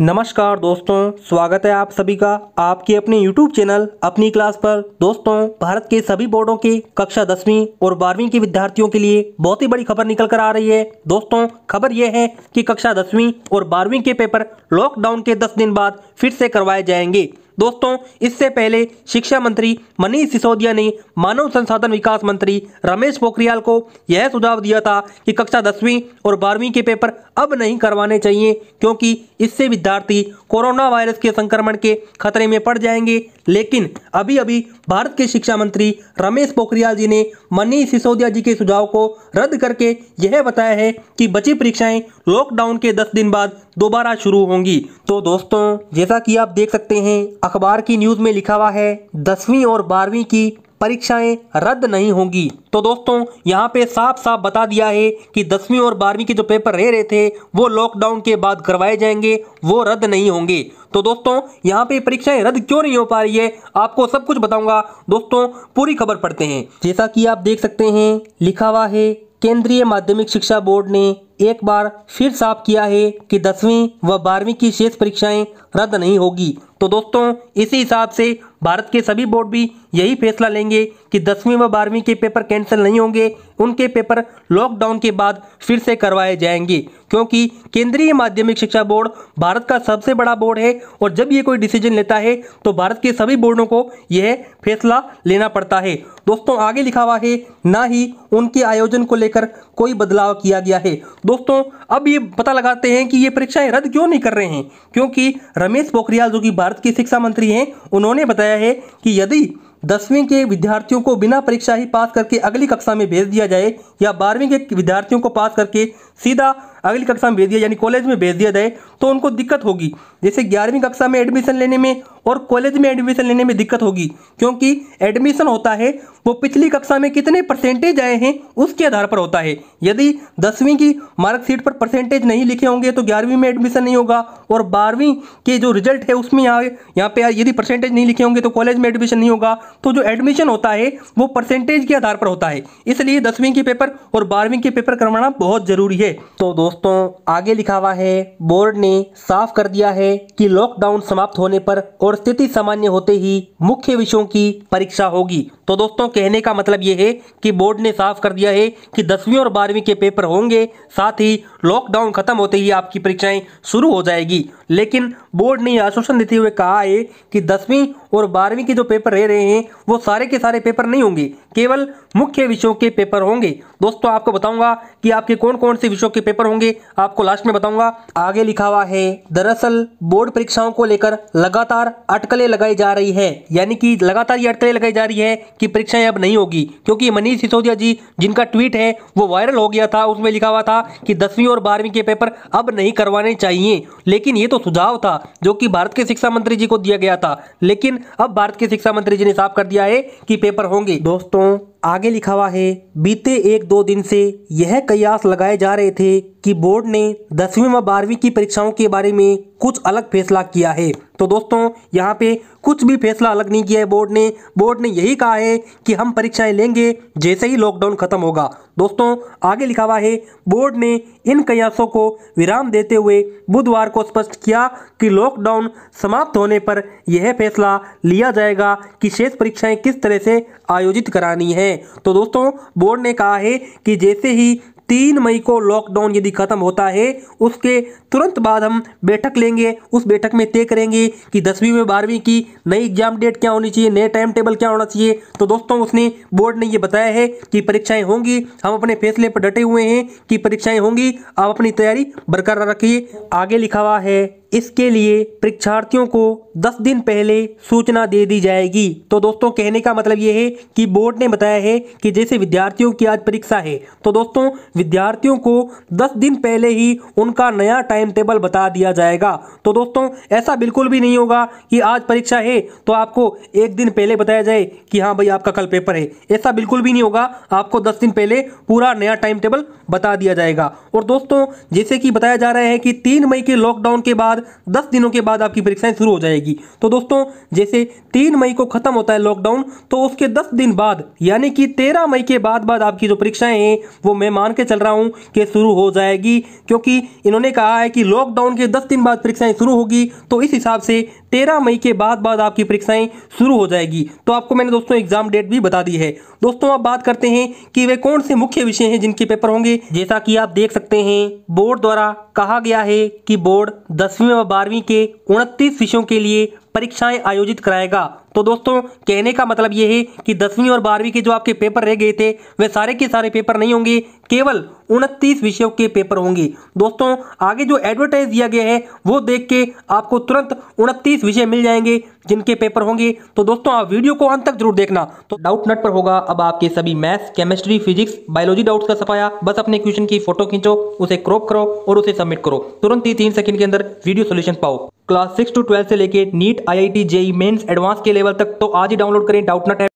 नमस्कार दोस्तों स्वागत है आप सभी का आपके अपने YouTube चैनल अपनी क्लास पर दोस्तों भारत के सभी बोर्डों के कक्षा दसवीं और बारहवीं के विद्यार्थियों के लिए बहुत ही बड़ी खबर निकल कर आ रही है दोस्तों खबर यह है कि कक्षा दसवीं और बारहवीं के पेपर लॉकडाउन के दस दिन बाद फिर से करवाए जाएंगे दोस्तों इससे पहले शिक्षा मंत्री मनीष सिसोदिया ने मानव संसाधन विकास मंत्री रमेश पोखरियाल को यह सुझाव दिया था कि कक्षा दसवीं और बारहवीं के पेपर अब नहीं करवाने चाहिए क्योंकि इससे विद्यार्थी कोरोना वायरस के संक्रमण के खतरे में पड़ जाएंगे लेकिन अभी अभी भारत के शिक्षा मंत्री रमेश पोखरियाल जी ने मनीष सिसोदिया जी के सुझाव को रद्द करके यह बताया है कि बची परीक्षाएं लॉकडाउन के दस दिन बाद दोबारा शुरू होंगी तो दोस्तों जैसा कि आप देख सकते हैं अखबार की न्यूज़ में लिखा हुआ है दसवीं और बारहवीं की परीक्षाएं रद्द नहीं होंगी तो दोस्तों यहाँ पे साफ साफ बता दिया है कि दसवीं और बारहवीं के जो पेपर रह रहे थे वो लॉकडाउन के बाद करवाए जाएंगे वो रद्द नहीं होंगे तो दोस्तों यहाँ पे परीक्षाएं रद्द क्यों नहीं हो पा रही है आपको सब कुछ बताऊंगा दोस्तों पूरी खबर पढ़ते हैं जैसा कि आप देख सकते हैं लिखा हुआ है केंद्रीय माध्यमिक शिक्षा बोर्ड ने एक बार फिर साफ किया है कि दसवीं व बारहवीं की शेष परीक्षाएं रद्द नहीं होगी तो दोस्तों इसी हिसाब से भारत के सभी बोर्ड भी यही फैसला लेंगे कि दसवीं व बारहवीं के पेपर कैंसिल नहीं होंगे उनके पेपर लॉकडाउन के बाद फिर से करवाए जाएंगे क्योंकि केंद्रीय माध्यमिक शिक्षा बोर्ड भारत का सबसे बड़ा बोर्ड है और जब ये कोई डिसीजन लेता है तो भारत के सभी बोर्डों को यह फैसला लेना पड़ता है दोस्तों आगे लिखा हुआ है ना ही उनके आयोजन को लेकर कोई बदलाव किया गया है दोस्तों अब ये पता लगाते हैं कि ये परीक्षाएं रद्द क्यों नहीं कर रहे हैं क्योंकि रमेश पोखरियाल जो कि भारत के शिक्षा मंत्री हैं उन्होंने बताया गया है कि यदि दसवीं के विद्यार्थियों को बिना परीक्षा ही पास करके अगली कक्षा में भेज दिया जाए या बारहवीं के विद्यार्थियों को पास करके सीधा अगली कक्षा में भेज दिया यानी कॉलेज में भेज दिया जाए तो उनको दिक्कत होगी जैसे ग्यारहवीं कक्षा में एडमिशन लेने में और कॉलेज में एडमिशन लेने में दिक्कत होगी क्योंकि एडमिशन होता है वो पिछली कक्षा में कितने परसेंटेज आए हैं उसके आधार पर होता है यदि दसवीं की मार्कशीट पर परसेंटेज नहीं लिखे होंगे तो ग्यारहवीं में एडमिशन नहीं होगा और बारहवीं के जो रिजल्ट है उसमें यहाँ यहाँ पे यदि परसेंटेज नहीं लिखे होंगे तो कॉलेज में एडमिशन नहीं होगा तो जो एडमिशन होता है वो परसेंटेज के आधार पर होता है इसलिए दसवीं के पेपर और बारहवीं के पेपर करवाना बहुत ज़रूरी है तो दोस्तों दोस्तों आगे लिखा हुआ है बोर्ड ने साफ कर दिया है कि लॉकडाउन समाप्त होने पर और स्थिति सामान्य होते ही मुख्य विषयों की परीक्षा होगी तो दोस्तों कहने का मतलब ये है कि बोर्ड ने साफ कर दिया है कि दसवीं और बारहवीं के पेपर होंगे साथ ही लॉकडाउन खत्म होते ही आपकी परीक्षाएं शुरू हो जाएगी लेकिन बोर्ड ने आश्वासन देते हुए कहा है कि दसवीं और बारहवीं के जो पेपर रह रहे हैं वो सारे के सारे पेपर नहीं होंगे केवल मुख्य विषयों के पेपर होंगे दोस्तों आपको बताऊंगा कि आपके कौन कौन से विषयों के पेपर होंगे आपको लास्ट में बताऊंगा आगे लिखा हुआ है दरअसल बोर्ड परीक्षाओं को लेकर लगातार अटकलें लगाई जा रही है यानी कि लगातार ये अटकलें लगाई जा रही है कि परीक्षाएं अब नहीं होगी क्योंकि मनीष सिसोदिया जी जिनका ट्वीट है वो वायरल हो गया था उसमें लिखा हुआ था कि दसवीं और बारहवीं के पेपर अब नहीं करवाने चाहिए लेकिन ये तो सुझाव था जो कि भारत के शिक्षा मंत्री जी को दिया गया था लेकिन अब भारत के शिक्षा मंत्री जी ने साफ कर दिया है कि पेपर होंगे दोस्तों com आगे लिखा हुआ है बीते एक दो दिन से यह कयास लगाए जा रहे थे कि बोर्ड ने दसवीं व बारहवीं की परीक्षाओं के बारे में कुछ अलग फैसला किया है तो दोस्तों यहाँ पे कुछ भी फैसला अलग नहीं किया है बोर्ड ने बोर्ड ने यही कहा है कि हम परीक्षाएं लेंगे जैसे ही लॉकडाउन खत्म होगा दोस्तों आगे लिखा हुआ है बोर्ड ने इन कयासों को विराम देते हुए बुधवार को स्पष्ट किया कि लॉकडाउन समाप्त होने पर यह फैसला लिया जाएगा कि शेष परीक्षाएं किस तरह से आयोजित करानी है हैं तो दोस्तों बोर्ड ने कहा है कि जैसे ही तीन मई को लॉकडाउन यदि खत्म होता है उसके तुरंत बाद हम बैठक लेंगे उस बैठक में तय करेंगे कि दसवीं में बारहवीं की नई एग्जाम डेट क्या होनी चाहिए नए टाइम टेबल क्या होना चाहिए तो दोस्तों उसने बोर्ड ने ये बताया है कि परीक्षाएं होंगी हम अपने फैसले पर डटे हुए हैं कि परीक्षाएं होंगी आप अपनी तैयारी बरकरार रखिए आगे लिखा हुआ है इसके लिए परीक्षार्थियों को 10 दिन पहले सूचना दे दी जाएगी तो दोस्तों कहने का मतलब ये है कि बोर्ड ने बताया है कि जैसे विद्यार्थियों की आज परीक्षा है तो दोस्तों विद्यार्थियों को 10 दिन पहले ही उनका नया टाइम टेबल बता दिया जाएगा तो दोस्तों ऐसा बिल्कुल भी नहीं होगा कि आज परीक्षा है तो आपको एक दिन पहले बताया जाए कि हाँ भाई आपका कल पेपर है ऐसा बिल्कुल भी नहीं होगा आपको दस दिन पहले पूरा नया टाइम टेबल बता दिया जाएगा और दोस्तों जैसे कि बताया जा रहा है कि तीन मई के लॉकडाउन के बाद दस दिनों के बाद आपकी परीक्षाएं शुरू हो जाएगी तो दोस्तों जैसे तीन मई को खत्म होता है लॉकडाउन तो उसके दस दिन बाद यानी कि तेरह मई के बाद बाद आपकी जो परीक्षाएं हैं वो मैं मान के चल रहा हूँ कि शुरू हो जाएगी क्योंकि इन्होंने कहा है कि लॉकडाउन के दस दिन बाद परीक्षाएं शुरू होगी तो इस हिसाब से तेरह मई के बाद बाद आपकी परीक्षाएं शुरू हो जाएगी तो आपको मैंने दोस्तों एग्जाम डेट भी बता दी है दोस्तों आप बात करते हैं कि वे कौन से मुख्य विषय हैं जिनके पेपर होंगे जैसा कि आप देख सकते हैं बोर्ड द्वारा कहा गया है कि बोर्ड दसवीं व बारहवीं के उनतीस विषयों के लिए परीक्षाएं आयोजित कराएगा तो दोस्तों कहने का मतलब ये है कि दसवीं और बारहवीं के जो आपके पेपर रह गए थे वे सारे के सारे पेपर नहीं होंगे केवल उनतीस विषयों के पेपर होंगे दोस्तों आगे जो एडवर्टाइज दिया गया है वो देख के आपको तुरंत उनतीस विषय मिल जाएंगे जिनके पेपर होंगे तो दोस्तों आप वीडियो को अंत तक जरूर देखना तो डाउट नट पर होगा अब आपके सभी maths chemistry physics biology doubts का सफाया बस अपने क्वेश्चन की फोटो खींचो उसे क्रॉप करो और उसे सबमिट करो तुरंत ही तीन सेकंड के अंदर वीडियो सोल्यूशन पाओ क्लास सिक्स टू ट्वेल्थ से लेकर NEET I I T JEE mains advance के लेवल तक तो आज ही डाउनलोड करें डाउट नट